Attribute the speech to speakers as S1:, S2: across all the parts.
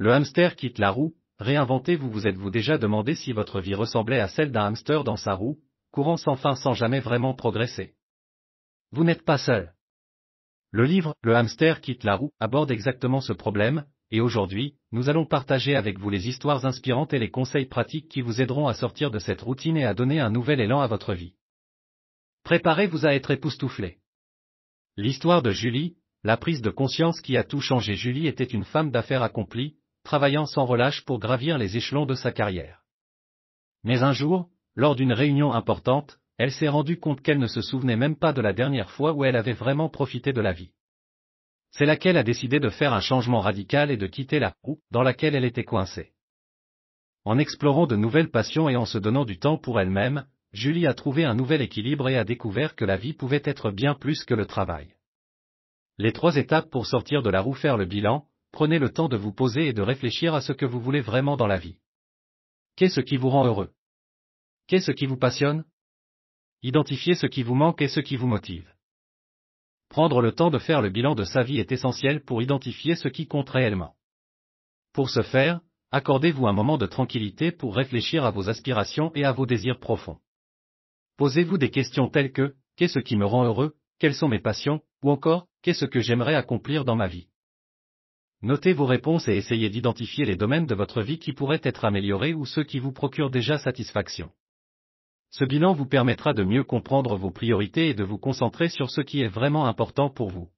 S1: Le hamster quitte la roue, réinventez-vous, vous vous êtes-vous déjà demandé si votre vie ressemblait à celle d'un hamster dans sa roue, courant sans fin sans jamais vraiment progresser. Vous n'êtes pas seul. Le livre Le hamster quitte la roue aborde exactement ce problème, et aujourd'hui, nous allons partager avec vous les histoires inspirantes et les conseils pratiques qui vous aideront à sortir de cette routine et à donner un nouvel élan à votre vie. Préparez-vous à être époustouflé. L'histoire de Julie, la prise de conscience qui a tout changé Julie était une femme d'affaires accomplie, travaillant sans relâche pour gravir les échelons de sa carrière. Mais un jour, lors d'une réunion importante, elle s'est rendue compte qu'elle ne se souvenait même pas de la dernière fois où elle avait vraiment profité de la vie. C'est laquelle a décidé de faire un changement radical et de quitter la roue dans laquelle elle était coincée. En explorant de nouvelles passions et en se donnant du temps pour elle-même, Julie a trouvé un nouvel équilibre et a découvert que la vie pouvait être bien plus que le travail. Les trois étapes pour sortir de la roue faire le bilan, prenez le temps de vous poser et de réfléchir à ce que vous voulez vraiment dans la vie. Qu'est-ce qui vous rend heureux Qu'est-ce qui vous passionne Identifiez ce qui vous manque et ce qui vous motive. Prendre le temps de faire le bilan de sa vie est essentiel pour identifier ce qui compte réellement. Pour ce faire, accordez-vous un moment de tranquillité pour réfléchir à vos aspirations et à vos désirs profonds. Posez-vous des questions telles que, qu'est-ce qui me rend heureux, quelles sont mes passions, ou encore, qu'est-ce que j'aimerais accomplir dans ma vie. Notez vos réponses et essayez d'identifier les domaines de votre vie qui pourraient être améliorés ou ceux qui vous procurent déjà satisfaction. Ce bilan vous permettra de mieux comprendre vos priorités et de vous concentrer sur ce qui est vraiment important pour vous.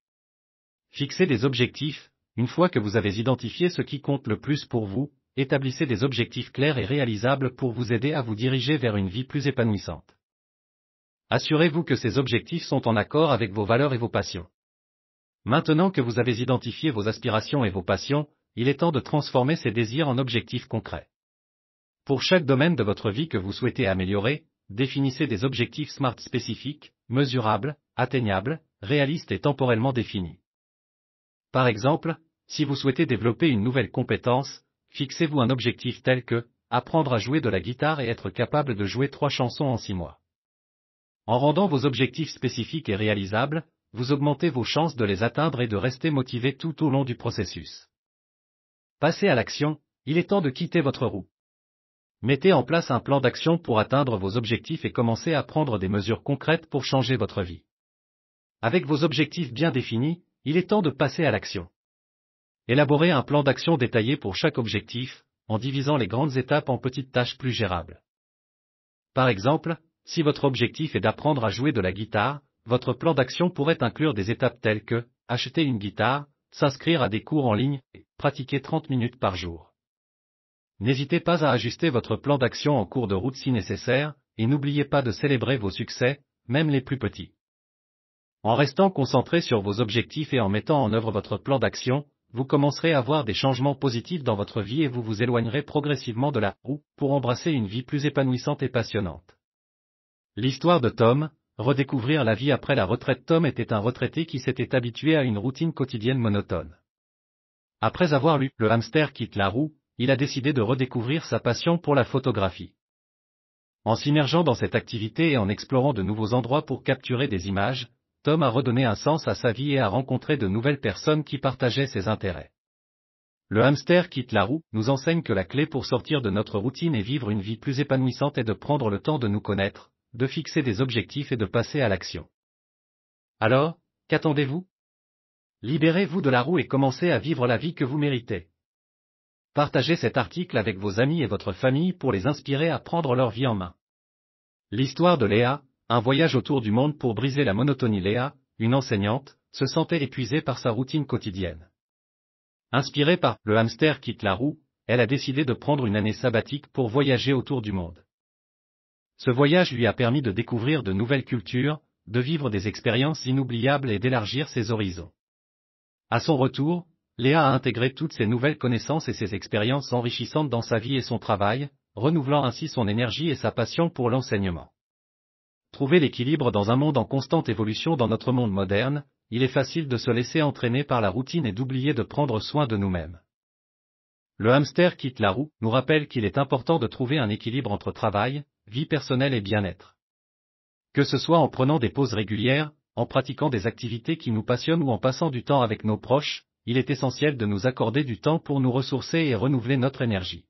S1: Fixez des objectifs, une fois que vous avez identifié ce qui compte le plus pour vous, établissez des objectifs clairs et réalisables pour vous aider à vous diriger vers une vie plus épanouissante. Assurez-vous que ces objectifs sont en accord avec vos valeurs et vos passions. Maintenant que vous avez identifié vos aspirations et vos passions, il est temps de transformer ces désirs en objectifs concrets. Pour chaque domaine de votre vie que vous souhaitez améliorer, définissez des objectifs SMART spécifiques, mesurables, atteignables, réalistes et temporellement définis. Par exemple, si vous souhaitez développer une nouvelle compétence, fixez-vous un objectif tel que apprendre à jouer de la guitare et être capable de jouer trois chansons en six mois. En rendant vos objectifs spécifiques et réalisables, vous augmentez vos chances de les atteindre et de rester motivé tout au long du processus. Passez à l'action, il est temps de quitter votre roue. Mettez en place un plan d'action pour atteindre vos objectifs et commencez à prendre des mesures concrètes pour changer votre vie. Avec vos objectifs bien définis, il est temps de passer à l'action. Élaborez un plan d'action détaillé pour chaque objectif, en divisant les grandes étapes en petites tâches plus gérables. Par exemple, si votre objectif est d'apprendre à jouer de la guitare, votre plan d'action pourrait inclure des étapes telles que acheter une guitare, s'inscrire à des cours en ligne et pratiquer 30 minutes par jour. N'hésitez pas à ajuster votre plan d'action en cours de route si nécessaire, et n'oubliez pas de célébrer vos succès, même les plus petits. En restant concentré sur vos objectifs et en mettant en œuvre votre plan d'action, vous commencerez à voir des changements positifs dans votre vie et vous vous éloignerez progressivement de la roue pour embrasser une vie plus épanouissante et passionnante. L'histoire de Tom, redécouvrir la vie après la retraite Tom était un retraité qui s'était habitué à une routine quotidienne monotone. Après avoir lu Le hamster quitte la roue, il a décidé de redécouvrir sa passion pour la photographie. En s'immergeant dans cette activité et en explorant de nouveaux endroits pour capturer des images, Tom a redonné un sens à sa vie et a rencontré de nouvelles personnes qui partageaient ses intérêts. Le hamster quitte la roue nous enseigne que la clé pour sortir de notre routine et vivre une vie plus épanouissante est de prendre le temps de nous connaître, de fixer des objectifs et de passer à l'action. Alors, qu'attendez-vous Libérez-vous de la roue et commencez à vivre la vie que vous méritez. Partagez cet article avec vos amis et votre famille pour les inspirer à prendre leur vie en main. L'histoire de Léa, un voyage autour du monde pour briser la monotonie Léa, une enseignante, se sentait épuisée par sa routine quotidienne. Inspirée par Le hamster quitte la roue, elle a décidé de prendre une année sabbatique pour voyager autour du monde. Ce voyage lui a permis de découvrir de nouvelles cultures, de vivre des expériences inoubliables et d'élargir ses horizons. À son retour, Léa a intégré toutes ses nouvelles connaissances et ses expériences enrichissantes dans sa vie et son travail, renouvelant ainsi son énergie et sa passion pour l'enseignement. Trouver l'équilibre dans un monde en constante évolution dans notre monde moderne, il est facile de se laisser entraîner par la routine et d'oublier de prendre soin de nous-mêmes. Le hamster quitte la roue, nous rappelle qu'il est important de trouver un équilibre entre travail, vie personnelle et bien-être. Que ce soit en prenant des pauses régulières, en pratiquant des activités qui nous passionnent ou en passant du temps avec nos proches, il est essentiel de nous accorder du temps pour nous ressourcer et renouveler notre énergie.